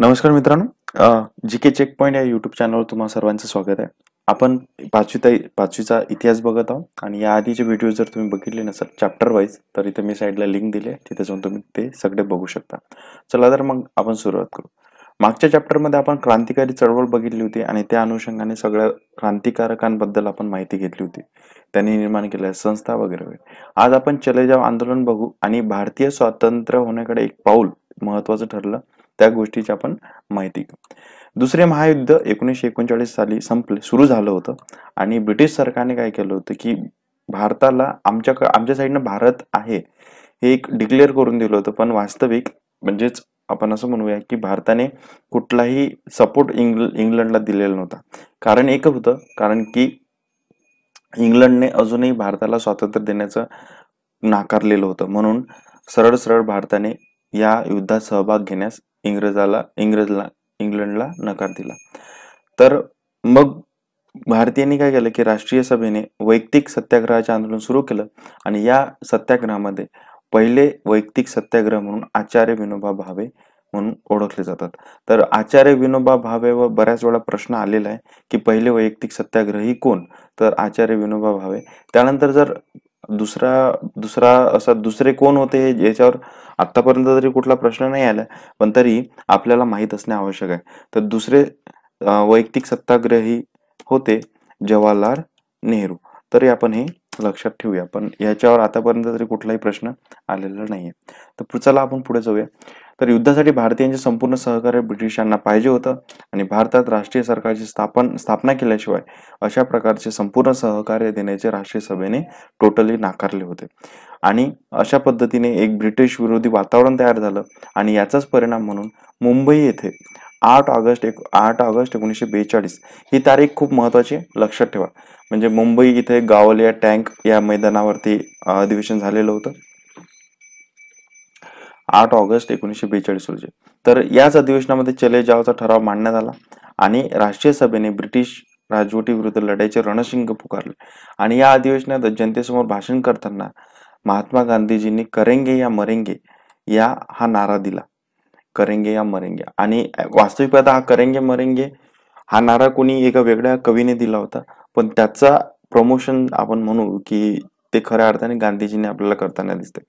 नमस्कार मित्रांनो G K check point या युट्यूब चॅनलवर तुम्हाला सर्वांचं स्वागत आहे आपण पाचवी पाचवीचा इतिहास बघत आहोत आणि या आधीचे व्हिडिओ जर तुम्ही बघितले नसाल चॅप्टर वाईज तर इथे मी साईडला लिंक दिली आहे तिथे जाऊन तुम्ही ते सगळे बघू शकता चला तर मग आपण सुरुवात करू मागच्या चॅप्टरमध्ये आपण क्रांतिकारी चळवळ बघितली होती आणि त्या अनुषंगाने सगळ्या क्रांतिकारकांबद्दल आपण माहिती घेतली होती त्यांनी निर्माण केलेल्या संस्था वगैरे आज आपण चले जाव आंदोलन बघू आणि भारतीय स्वातंत्र्य होण्याकडे एक पाऊल महत्वाचं ठरलं त्या गोष्टीची आपण माहिती दुसरे महायुद्ध एकोणीसशे एकोणचाळीस साली संपले सुरू झालं होतं आणि ब्रिटिश सरकारने काय केलं होतं की भारताला आमच्या आमच्या साईडनं भारत आहे हे एक डिक्लेअर करून दिलं होतं पण वास्तविक म्हणजेच आपण असं म्हणूया की भारताने कुठलाही सपोर्ट इंग्लंडला दिलेला नव्हता कारण एक होतं कारण की इंग्लंडने अजूनही भारताला स्वातंत्र्य देण्याचं नाकारलेलं होतं म्हणून सरळ सरळ भारताने या युद्धात सहभाग घेण्यास इंग्रजाला इंग्रजला इंग्लंडला नकार दिला तर मग भारतीयांनी काय केलं की राष्ट्रीय सभेने वैयक्तिक सत्याग्रहाचे आंदोलन सुरू केलं आणि या सत्याग्रहामध्ये पहिले वैयक्तिक सत्याग्रह म्हणून आचार्य विनोबा भावे म्हणून ओळखले जातात तर आचार्य विनोबा भावे व बऱ्याच वेळा प्रश्न आलेला आहे की पहिले वैयक्तिक सत्याग्रही कोण तर आचार्य विनोबा भावे त्यानंतर जर दुसरा दुसरा असा दुसरे कोण होते याच्यावर आत्तापर्यंत तरी कुठला प्रश्न नाही आला पण तरी आपल्याला माहीत असणे आवश्यक आहे तर दुसरे वैयक्तिक सत्ताग्रही होते जवाहरलाल नेहरू तरी आपण हे लक्षात ठेवूया पण याच्यावर आतापर्यंत तरी कुठलाही प्रश्न आलेला नाहीये तर चला आपण पुढे जाऊया तर युद्धासाठी भारतीयांचे संपूर्ण सहकार्य ब्रिटिशांना पाहिजे होतं आणि भारतात राष्ट्रीय सरकारची स्थापन स्थापना केल्याशिवाय अशा प्रकारचे संपूर्ण सहकार्य देण्याचे राष्ट्रीय सभेने टोटली नाकारले होते आणि अशा पद्धतीने एक ब्रिटिश विरोधी वातावरण तयार झालं आणि याचाच परिणाम म्हणून मुंबई येथे आठ ऑगस्ट एक आठ ऑगस्ट एकोणीसशे बेचाळीस ही तारीख खूप महत्वाची लक्षात ठेवा म्हणजे मुंबई इथे गावलिया टँक या मैदानावरती अधिवेशन झालेलं होतं आठ ऑगस्ट एकोणीसशे बेचाळीस रोजी तर याच अधिवेशनामध्ये चले जावचा ठराव मांडण्यात आला आणि राष्ट्रीय सभेने ब्रिटिश राजवटीविरुद्ध लढाईचे रणशिंग पुकारले आणि या अधिवेशनात जनतेसमोर भाषण करताना महात्मा गांधीजींनी करेंगे या मरेंगे या हा नारा दिला करेंगे या मरेंगे आणि वास्तविक वास्तविकता हा करेंगे मरेंगे हा नारा कोणी एका वेगळ्या कवीने दिला होता पण त्याचा प्रमोशन आपण म्हणू की ते खऱ्या अर्थाने गांधीजीने आपल्याला करताना दिसते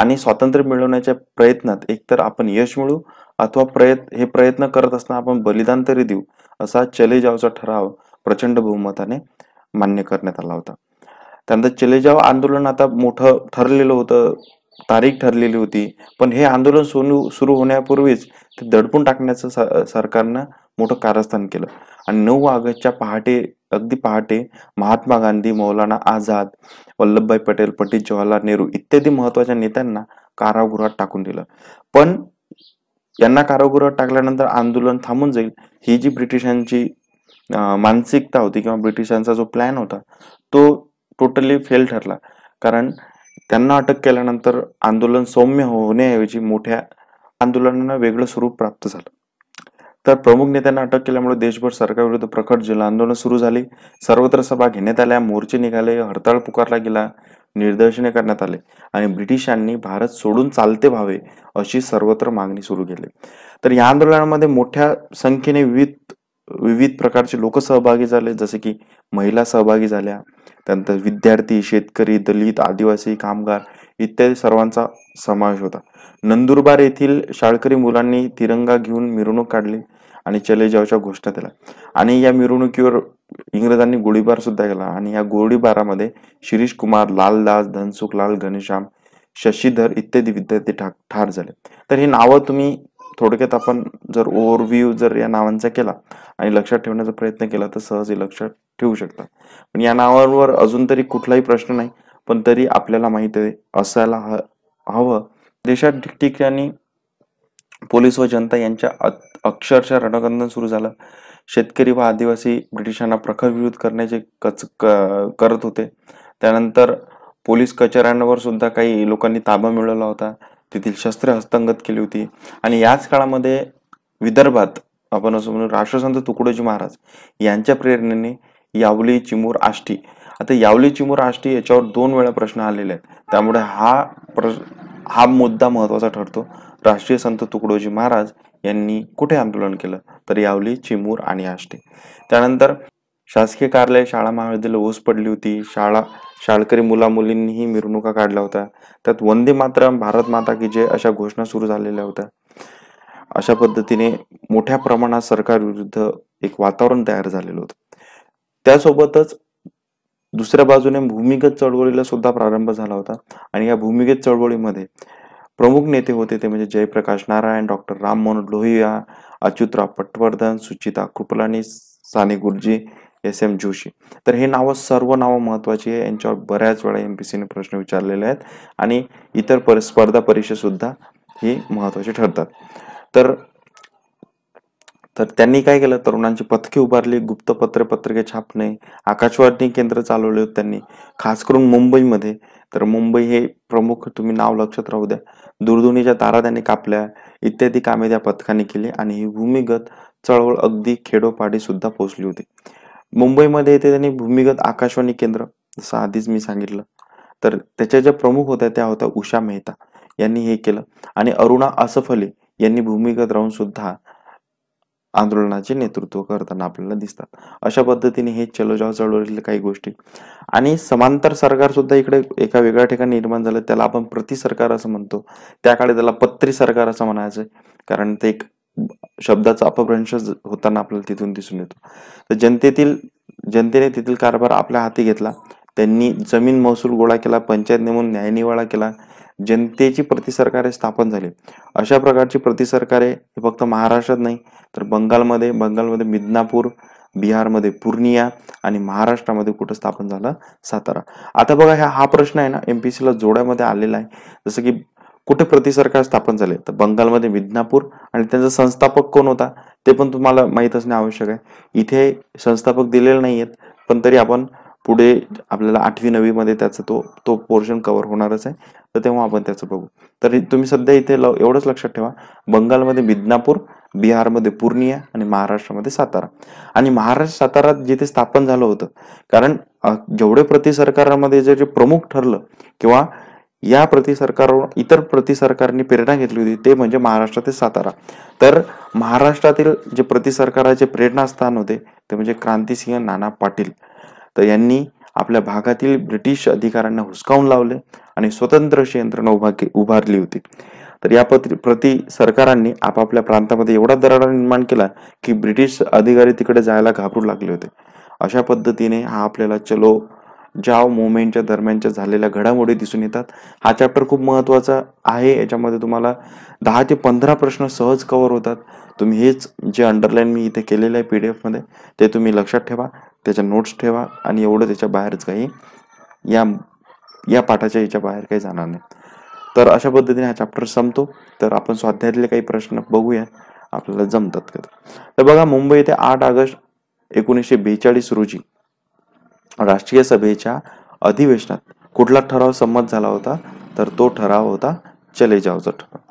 आणि स्वातंत्र्य मिळवण्याच्या प्रयत्नात एकतर आपण यश मिळू अथवा प्रयत्न हे प्रयत्न करत असताना आपण बलिदान तरी देऊ असा चले जावचा ठराव प्रचंड बहुमताने मान्य करण्यात आला होता त्यानंतर चले जाव आंदोलन आता मोठं ठरलेलं होतं तारीख ठरलेली होती पण हे आंदोलन सोनू सुरू होण्यापूर्वीच ते दडपून टाकण्याचं सरकारनं मोठं कारस्थान केलं आणि नऊ ऑगस्टच्या पहाटे अगदी पहाटे महात्मा गांधी मौलाना आझाद वल्लभभाई पटेल पंडित जवाहरलाल नेहरू इत्यादी महत्वाच्या नेत्यांना कारागृहात टाकून दिलं पण यांना कारागृहात टाकल्यानंतर आंदोलन थांबून जाईल ही जी ब्रिटिशांची मानसिकता होती किंवा ब्रिटिशांचा जो प्लॅन होता तो टोटली फेल ठरला कारण त्यांना अटक केल्यानंतर आंदोलन सौम्य होण्याऐवजी मोठ्या आंदोलनांना वेगळं स्वरूप प्राप्त झालं तर प्रमुख नेत्यांना अटक केल्यामुळे देशभर सरकारविरुद्ध प्रखट जल आंदोलन सुरू झाले सर्वत्र सभा घेण्यात आल्या मोर्चे निघाले हडताळ पुकारला गेला निदर्शने करण्यात आले आणि ब्रिटिशांनी भारत सोडून चालते व्हावे अशी सर्वत्र मागणी सुरू केली तर या आंदोलनामध्ये मोठ्या संख्येने विविध विविध प्रकारचे लोक सहभागी झाले जसे की महिला सहभागी झाल्या त्यानंतर विद्यार्थी शेतकरी दलित आदिवासी कामगार इत्यादी सर्वांचा समावेश होता नंदुरबार येथील शाळकरी मुलांनी तिरंगा घेऊन मिरवणूक काढली आणि चले जावच्या घोषणा केल्या आणि या मिरवणुकीवर इंग्रजांनी गोळीबार सुद्धा केला आणि या गोळीबारामध्ये शिरीष कुमार लालदास धनसुखलाल घनश्याम शशीधर इत्यादी विद्यार्थी ठार झाले तर ही नावं तुम्ही थोडक्यात आपण जर ओव्हरव्ह्यू जर या नावांचा केला आणि लक्षात ठेवण्याचा प्रयत्न केला तर हे लक्षात ठेवू शकता पण या नावांवर अजून तरी कुठलाही प्रश्न नाही पण तरी आपल्याला माहिती आहे असायला हवं देशात ठिकठिकाणी पोलीस व जनता यांच्या अक्षरशः रणकंदन सुरू झालं शेतकरी व आदिवासी ब्रिटिशांना प्रखर विरोध करण्याचे कच करत होते त्यानंतर पोलीस कचऱ्यांवर सुद्धा काही लोकांनी ताबा मिळवला होता तेथील शस्त्रे हस्तंगत केली होती आणि याच काळामध्ये विदर्भात आपण असं म्हणून राष्ट्रसंत तुकडोजी महाराज यांच्या प्रेरणेने यावली चिमूर आष्टी आता यावली चिमूर आष्टी याच्यावर दोन वेळा प्रश्न आलेले आहेत त्यामुळे हा प्रश्न हा मुद्दा महत्वाचा ठरतो राष्ट्रीय संत तुकडोजी महाराज यांनी कुठे आंदोलन केलं तर यावली चिमूर आणि आष्टी त्यानंतर शासकीय कार्यालय शाळा महाविद्यालय ओस पडली होती शाळा शाळकरी मुला मुलींनीही मिरवणुका काढल्या होत्या त्यात वंदे मातरम भारत माता की जय अशा घोषणा सुरू झालेल्या होत्या अशा पद्धतीने मोठ्या प्रमाणात सरकार विरुद्ध एक वातावरण तयार झालेलं होतं त्यासोबतच दुसऱ्या बाजूने भूमिगत चळवळीला सुद्धा प्रारंभ झाला होता आणि या भूमिगत चळवळीमध्ये प्रमुख नेते होते ते म्हणजे Jayaprakash Narayan doctor Ram Manohar Lohia Achyutrao Patwardhan Sucheta Kripalani Sane Guruji S M Joshi तर हे नावं सर्व नावं महत्वाची आहे यांच्यावर बऱ्याच वेळा एम पी सीने प्रश्न विचारलेले आहेत आणि इतर पर स्पर्धा सुद्धा ही महत्वाचे ठरतात तर तर त्यांनी काय केलं तरुणांची पथके उभारली गुप्त पत्र पत्रिके छापणे आकाशवाणी केंद्र चालवले होते त्यांनी खास करून मुंबईमध्ये तर मुंबई हे प्रमुख तुम्ही नाव लक्षात राहू द्या दूरध्वनीच्या तारा त्यांनी कापल्या इत्यादी कामे त्या पथकाने केली आणि ही भूमिगत चळवळ अगदी खेडोपाडी सुद्धा पोहोचली होती मुंबईमध्ये येथे त्यांनी भूमिगत आकाशवाणी केंद्र जसं आधीच मी सांगितलं तर त्याच्या ज्या प्रमुख होत्या त्या होत्या उषा मेहता यांनी हे केलं आणि अरुणा असफले यांनी भूमिगत राहून सुद्धा आंदोलनाचे नेतृत्व करताना आपल्याला दिसतात अशा पद्धतीने हे चलो जाव चळवळीतील काही गोष्टी आणि समांतर सरकार सुद्धा इकडे एका वेगळ्या ठिकाणी निर्माण झालं त्याला आपण प्रति सरकार असं म्हणतो त्या काळी त्याला पत्री सरकार असं म्हणायचं कारण ते एक शब्दाचा अपभ्रंश होताना आपल्याला तिथून दिसून येतो तर जनतेतील जनतेने तेथील कारभार आपल्या हाती घेतला त्यांनी जमीन महसूल गोळा केला पंचायत नेमून न्यायनिवाळा केला जनतेची प्रतिसरकारे स्थापन झाली अशा प्रकारची प्रतिसरकारे हे फक्त महाराष्ट्रात नाही तर बंगालमध्ये बंगालमध्ये मिदनापूर बिहारमध्ये पूर्णिया आणि महाराष्ट्रामध्ये कुठं स्थापन झालं सातारा आता बघा ह्या हा प्रश्न आहे ना एम पी सीला जोड्यामध्ये आलेला आहे जसं की कुठे सरकार स्थापन झाले तर बंगालमध्ये मिदनापूर आणि त्यांचा संस्थापक कोण होता ते पण तुम्हाला माहीत असणे आवश्यक आहे इथे संस्थापक दिलेले नाही आहेत पण तरी आपण पुढे आपल्याला आठवी नववीमध्ये त्याचा तो तो पोर्शन कव्हर होणारच आहे तर तेव्हा आपण त्याचं बघू तर तुम्ही सध्या इथे लव एवढंच लक्षात ठेवा बंगालमध्ये मिदनापूर बिहारमध्ये पूर्णिया आणि महाराष्ट्रामध्ये सातारा आणि महाराष्ट्र सातारा जिथे स्थापन झालं होतं कारण जेवढे प्रति सरकारामध्ये जे प्रमुख ठरलं किंवा या सरकार इतर प्रतिसरकारने प्रेरणा घेतली होती ते म्हणजे महाराष्ट्रातील सातारा तर महाराष्ट्रातील जे प्रतिसरकाराचे प्रेरणास्थान होते ते म्हणजे क्रांतिसिंह नाना पाटील तर यांनी आपल्या भागातील ब्रिटिश अधिकाऱ्यांना हुसकावून लावले आणि स्वतंत्र अशी यंत्रणा उभा उभारली होती तर या प्रति प्रति सरकारांनी आपापल्या प्रांतामध्ये एवढा दराडा निर्माण केला की ब्रिटिश अधिकारी तिकडे जायला घाबरू लागले होते अशा पद्धतीने हा आपल्याला चलो जाव मुवमेंटच्या दरम्यानच्या झालेल्या घडामोडी दिसून येतात हा चॅप्टर खूप महत्त्वाचा आहे याच्यामध्ये तुम्हाला दहा ते पंधरा प्रश्न सहज कवर होतात तुम्ही हेच जे अंडरलाईन मी इथे केलेलं आहे पी डी एफमध्ये ते तुम्ही लक्षात ठेवा त्याच्या नोट्स ठेवा आणि एवढं त्याच्या बाहेरच काही या या पाठाच्या याच्या बाहेर काही जाणार नाही तर अशा पद्धतीने हा चॅप्टर संपतो तर आपण स्वाध्यायातले काही प्रश्न बघूया आपल्याला जमतात का तर बघा मुंबई येथे आठ ऑगस्ट एकोणीसशे बेचाळीस रोजी राष्ट्रीय सभेच्या अधिवेशनात कुठला ठराव संमत झाला होता तर तो ठराव होता चले जावचा ठराव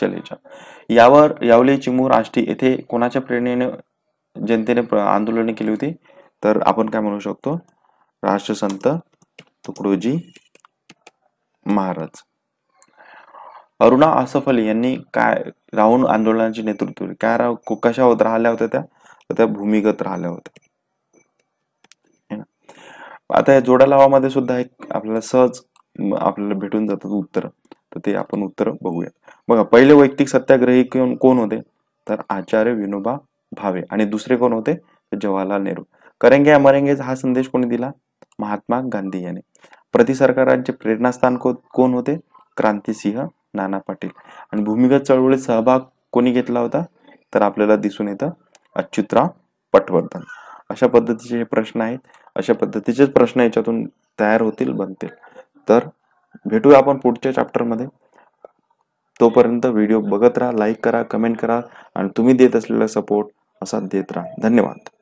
चले जाव यावर यावले चिमूर राष्ट्रीय येथे कोणाच्या प्रेरणेने जनतेने आंदोलने केली होती तर आपण काय म्हणू शकतो राष्ट्रसंत तुकडोजी महाराज अरुणा आसफ यांनी काय राहून आंदोलनाचे नेतृत्व काय राह कशा होत राहिल्या होत्या त्या तर त्या भूमिगत राहिल्या होत्या आता या जोडा लावामध्ये सुद्धा एक आपल्याला सहज आपल्याला भेटून जातात उत्तर तर ते आपण उत्तर बघूया बघा पहिले वैयक्तिक सत्याग्रही कोण होते तर आचार्य विनोबा भावे आणि दुसरे कोण होते जवाहरलाल नेहरू करेंगे मरेंगे हा संदेश कोणी दिला महात्मा गांधी यांनी सरकारांचे प्रेरणास्थान कोण होते क्रांतिसिंह नाना पाटील आणि भूमिगत चळवळीत सहभाग कोणी घेतला होता तर आपल्याला दिसून येतं अच्युतराव पटवर्धन अशा पद्धतीचे हे प्रश्न आहेत अशा पद्धतीचेच प्रश्न याच्यातून तयार होतील बनतील तर भेटूया आपण पुढच्या चॅप्टरमध्ये तोपर्यंत व्हिडिओ बघत राहा लाईक करा कमेंट करा आणि तुम्ही देत असलेला सपोर्ट असा देत राहा धन्यवाद